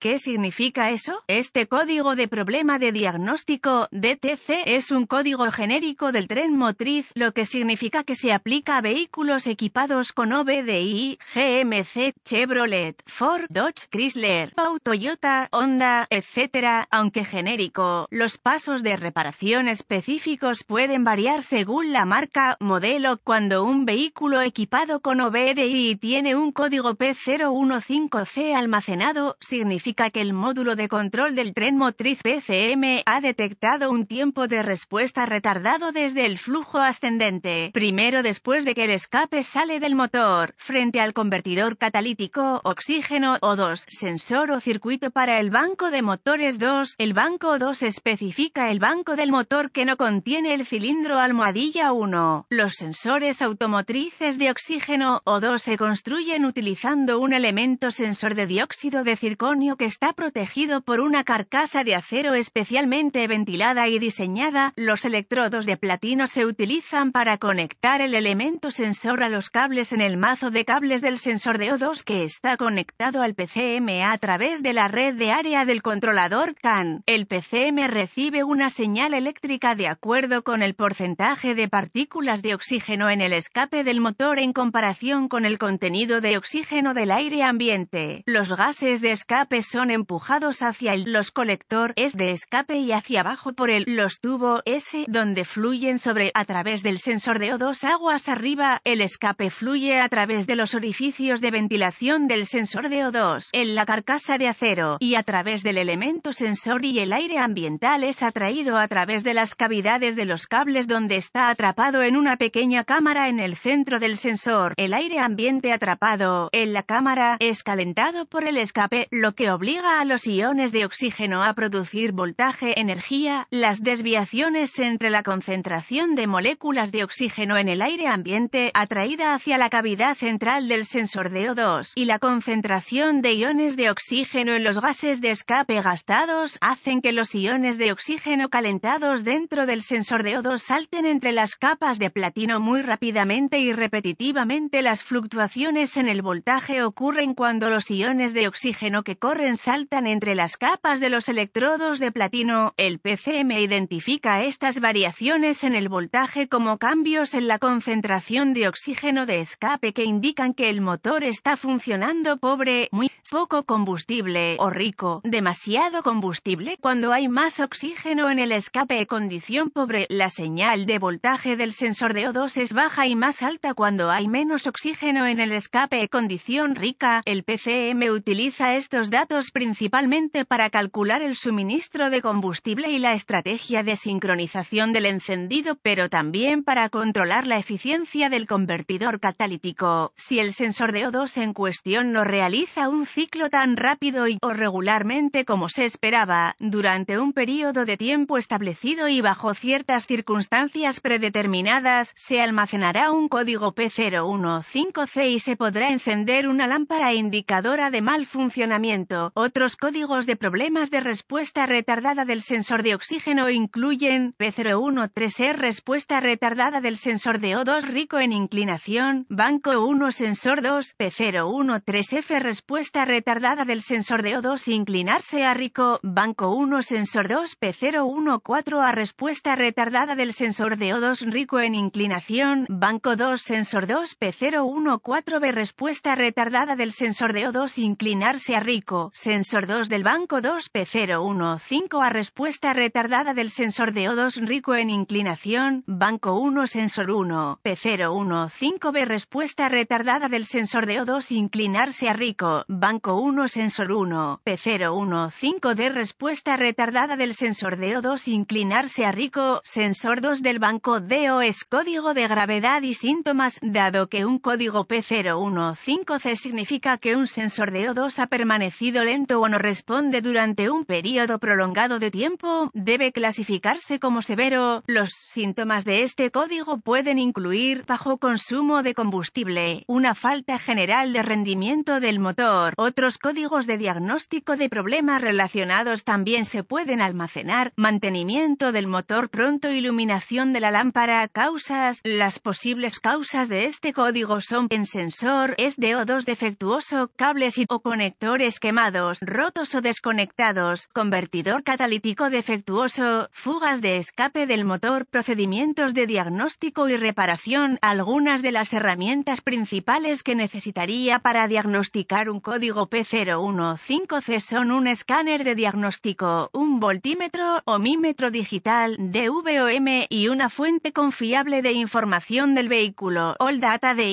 ¿Qué significa eso? Este código de problema de diagnóstico, DTC, es un código genérico del tren motriz, lo que significa que se aplica a vehículos equipados con OBDI, GMC, Chevrolet, Ford, Dodge, Chrysler, Pau, Toyota, Honda, etc. Aunque genérico, los pasos de reparación específicos pueden variar según la marca, modelo, cuando un vehículo equipado con OBDI tiene un código P015C almacenado, significa que el módulo de control del tren motriz PCM ha detectado un tiempo de respuesta retardado desde el flujo ascendente, primero después de que el escape sale del motor, frente al convertidor catalítico, oxígeno O2, sensor o circuito para el banco de motores 2. El banco 2 especifica el banco del motor que no contiene el cilindro almohadilla 1. Los sensores automotrices de oxígeno O2 se construyen utilizando un elemento sensor de dióxido de circonio está protegido por una carcasa de acero especialmente ventilada y diseñada, los electrodos de platino se utilizan para conectar el elemento sensor a los cables en el mazo de cables del sensor de O2 que está conectado al PCM a través de la red de área del controlador CAN. El PCM recibe una señal eléctrica de acuerdo con el porcentaje de partículas de oxígeno en el escape del motor en comparación con el contenido de oxígeno del aire ambiente. Los gases de escape son empujados hacia el los colector es de escape y hacia abajo por el los tubo S donde fluyen sobre a través del sensor de O2 aguas arriba, el escape fluye a través de los orificios de ventilación del sensor de O2 en la carcasa de acero y a través del elemento sensor y el aire ambiental es atraído a través de las cavidades de los cables donde está atrapado en una pequeña cámara en el centro del sensor. El aire ambiente atrapado en la cámara es calentado por el escape, lo que obliga a los iones de oxígeno a producir voltaje-energía, las desviaciones entre la concentración de moléculas de oxígeno en el aire ambiente atraída hacia la cavidad central del sensor de o 2 y la concentración de iones de oxígeno en los gases de escape gastados hacen que los iones de oxígeno calentados dentro del sensor de o 2 salten entre las capas de platino muy rápidamente y repetitivamente las fluctuaciones en el voltaje ocurren cuando los iones de oxígeno que corren saltan entre las capas de los electrodos de platino, el PCM identifica estas variaciones en el voltaje como cambios en la concentración de oxígeno de escape que indican que el motor está funcionando pobre, muy poco combustible o rico, demasiado combustible cuando hay más oxígeno en el escape condición pobre, la señal de voltaje del sensor de O2 es baja y más alta cuando hay menos oxígeno en el escape condición rica, el PCM utiliza estos datos principalmente para calcular el suministro de combustible y la estrategia de sincronización del encendido, pero también para controlar la eficiencia del convertidor catalítico. Si el sensor de O2 en cuestión no realiza un ciclo tan rápido y o regularmente como se esperaba, durante un periodo de tiempo establecido y bajo ciertas circunstancias predeterminadas, se almacenará un código P015C y se podrá encender una lámpara indicadora de mal funcionamiento otros códigos de problemas de respuesta retardada del sensor de oxígeno incluyen P013E respuesta retardada del sensor de O2 rico en inclinación, Banco 1 sensor 2, P013F respuesta retardada del sensor de O2 inclinarse a rico, Banco 1 sensor 2, P014 a respuesta retardada del sensor de O2 rico en inclinación, Banco 2 sensor 2, P014B respuesta retardada del sensor de O2 inclinarse a rico, sensor 2 del banco 2P015 a respuesta retardada del sensor de O2 rico en inclinación, banco 1 sensor 1, P015B respuesta retardada del sensor de O2 inclinarse a rico, banco 1 sensor 1, P015D respuesta retardada del sensor de O2 inclinarse a rico, sensor 2 del banco DO es código de gravedad y síntomas, dado que un código P015C significa que un sensor de O2 ha permanecido lento o no responde durante un periodo prolongado de tiempo, debe clasificarse como severo. Los síntomas de este código pueden incluir bajo consumo de combustible, una falta general de rendimiento del motor. Otros códigos de diagnóstico de problemas relacionados también se pueden almacenar, mantenimiento del motor pronto, iluminación de la lámpara, causas. Las posibles causas de este código son en sensor, o 2 defectuoso, cables y o conectores quemados rotos o desconectados, convertidor catalítico defectuoso, fugas de escape del motor, procedimientos de diagnóstico y reparación, algunas de las herramientas principales que necesitaría para diagnosticar un código P015C son un escáner de diagnóstico, un voltímetro o mímetro digital, DVOM y una fuente confiable de información del vehículo, All Data de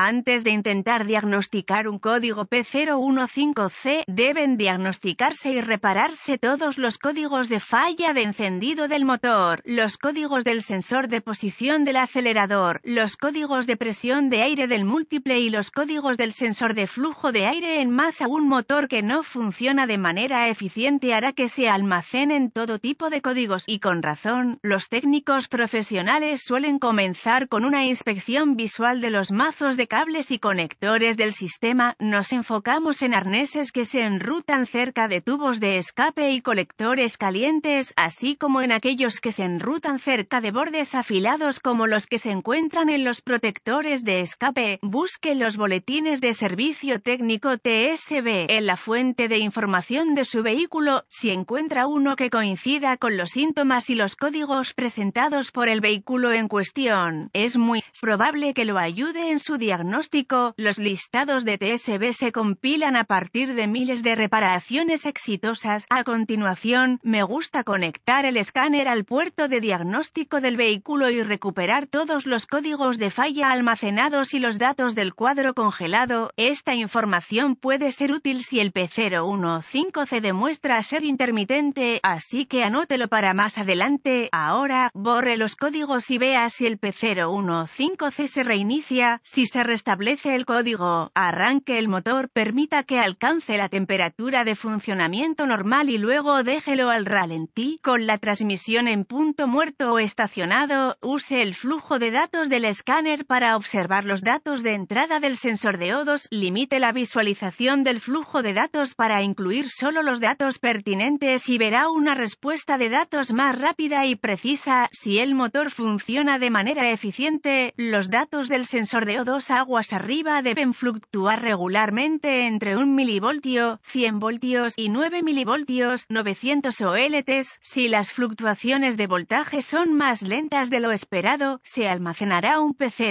antes de intentar diagnosticar un código P015C, deben diagnosticarse y repararse todos los códigos de falla de encendido del motor, los códigos del sensor de posición del acelerador, los códigos de presión de aire del múltiple y los códigos del sensor de flujo de aire en masa. Un motor que no funciona de manera eficiente hará que se almacenen todo tipo de códigos y con razón, los técnicos profesionales suelen comenzar con una inspección visual de los mazos de cables y conectores del sistema, nos enfocamos en arneses que se enrutan cerca de tubos de escape y colectores calientes, así como en aquellos que se enrutan cerca de bordes afilados como los que se encuentran en los protectores de escape. Busque los boletines de servicio técnico TSB en la fuente de información de su vehículo si encuentra uno que coincida con los síntomas y los códigos presentados por el vehículo en cuestión. Es muy probable que lo ayude en su diagnóstico diagnóstico, los listados de TSB se compilan a partir de miles de reparaciones exitosas. A continuación, me gusta conectar el escáner al puerto de diagnóstico del vehículo y recuperar todos los códigos de falla almacenados y los datos del cuadro congelado. Esta información puede ser útil si el P015C demuestra ser intermitente, así que anótelo para más adelante. Ahora, borre los códigos y vea si el P015C se reinicia, si se restablece el código, arranque el motor, permita que alcance la temperatura de funcionamiento normal y luego déjelo al ralentí, con la transmisión en punto muerto o estacionado, use el flujo de datos del escáner para observar los datos de entrada del sensor de O2, limite la visualización del flujo de datos para incluir solo los datos pertinentes y verá una respuesta de datos más rápida y precisa, si el motor funciona de manera eficiente, los datos del sensor de O2 aguas arriba deben fluctuar regularmente entre 1 milivoltio, 100 voltios y 9 milivoltios, 900 OLTs. Si las fluctuaciones de voltaje son más lentas de lo esperado, se almacenará un P015.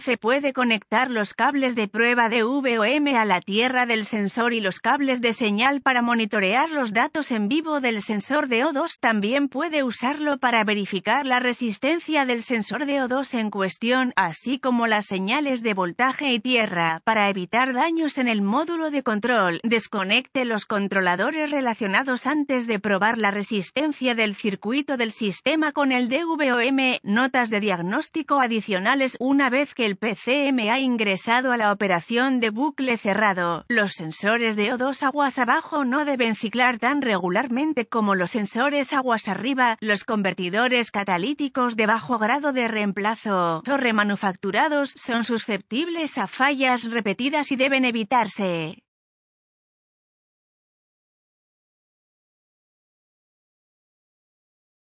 Se puede conectar los cables de prueba de VOM a la tierra del sensor y los cables de señal para monitorear los datos en vivo del sensor de O2. También puede usarlo para verificar la resistencia del sensor de O2 en cuestión, así como la señal de voltaje y tierra. Para evitar daños en el módulo de control, desconecte los controladores relacionados antes de probar la resistencia del circuito del sistema con el DVOM. Notas de diagnóstico adicionales una vez que el PCM ha ingresado a la operación de bucle cerrado. Los sensores de O2 aguas abajo no deben ciclar tan regularmente como los sensores aguas arriba, los convertidores catalíticos de bajo grado de reemplazo o remanufacturados son susceptibles a fallas repetidas y deben evitarse.